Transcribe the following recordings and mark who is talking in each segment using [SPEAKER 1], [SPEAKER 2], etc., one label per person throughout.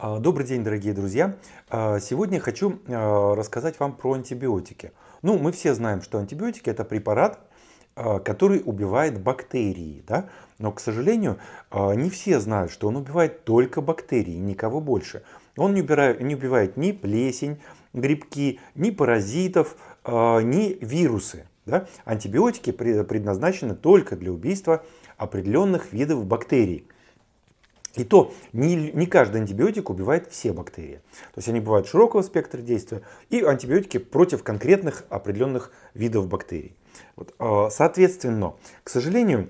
[SPEAKER 1] А, добрый день, дорогие друзья! А, сегодня хочу а, рассказать вам про антибиотики. Ну, мы все знаем, что антибиотики – это препарат, который убивает бактерии. Да? Но, к сожалению, не все знают, что он убивает только бактерии, никого больше. Он не убирает, не убивает ни плесень, грибки, ни паразитов, ни вирусы. Да? Антибиотики предназначены только для убийства определенных видов бактерий – и то не, не каждый антибиотик убивает все бактерии. То есть они бывают широкого спектра действия и антибиотики против конкретных определенных видов бактерий. Вот, а, соответственно, к сожалению,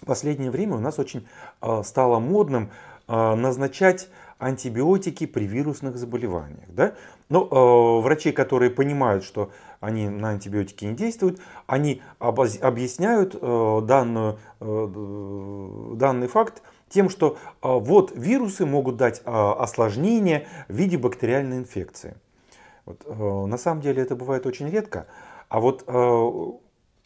[SPEAKER 1] в последнее время у нас очень а, стало модным а, назначать антибиотики при вирусных заболеваниях. Да? Но э, врачи, которые понимают, что они на антибиотики не действуют, они объясняют э, данную, э, данный факт тем, что э, вот вирусы могут дать э, осложнение в виде бактериальной инфекции. Вот, э, на самом деле это бывает очень редко. А вот э,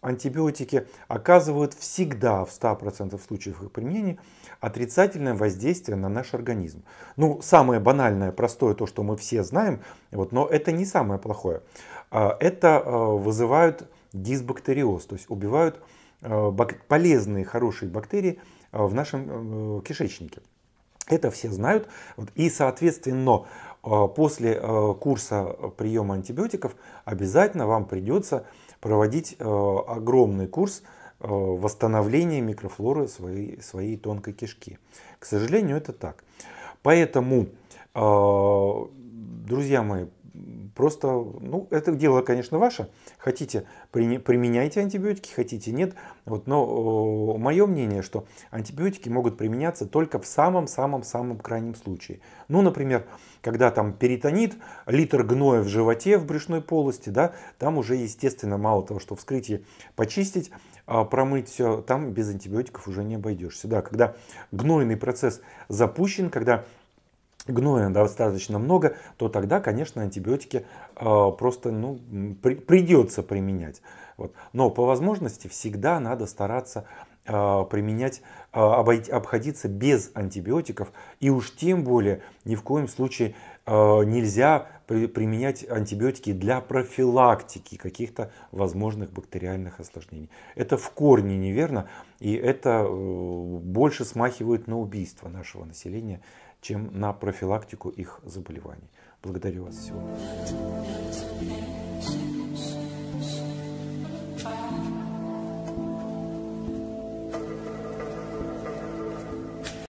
[SPEAKER 1] антибиотики оказывают всегда в 100% случаев их применения отрицательное воздействие на наш организм. Ну, самое банальное, простое, то, что мы все знаем, вот, но это не самое плохое. А, это а, вызывают дисбактериоз, то есть убивают а, полезные, хорошие бактерии в нашем э, кишечнике. Это все знают. И, соответственно, а, после а, курса приема антибиотиков обязательно вам придется проводить а, огромный курс восстановления микрофлоры своей, своей тонкой кишки. К сожалению, это так. Поэтому, друзья мои, Просто, ну, это дело, конечно, ваше. Хотите, применяйте антибиотики, хотите, нет. Вот, но э, мое мнение, что антибиотики могут применяться только в самом-самом-самом крайнем случае. Ну, например, когда там перитонит, литр гноя в животе, в брюшной полости, да, там уже, естественно, мало того, что вскрытие почистить, а промыть все, там без антибиотиков уже не обойдешься. Да, когда гнойный процесс запущен, когда гноя достаточно много, то тогда, конечно, антибиотики а, просто ну, при, придется применять. Вот. Но по возможности всегда надо стараться а, применять, а, обходиться без антибиотиков. И уж тем более ни в коем случае а, нельзя применять антибиотики для профилактики каких-то возможных бактериальных осложнений. Это в корне неверно, и это э, больше смахивает на убийство нашего населения, чем на профилактику их заболеваний. Благодарю вас всего.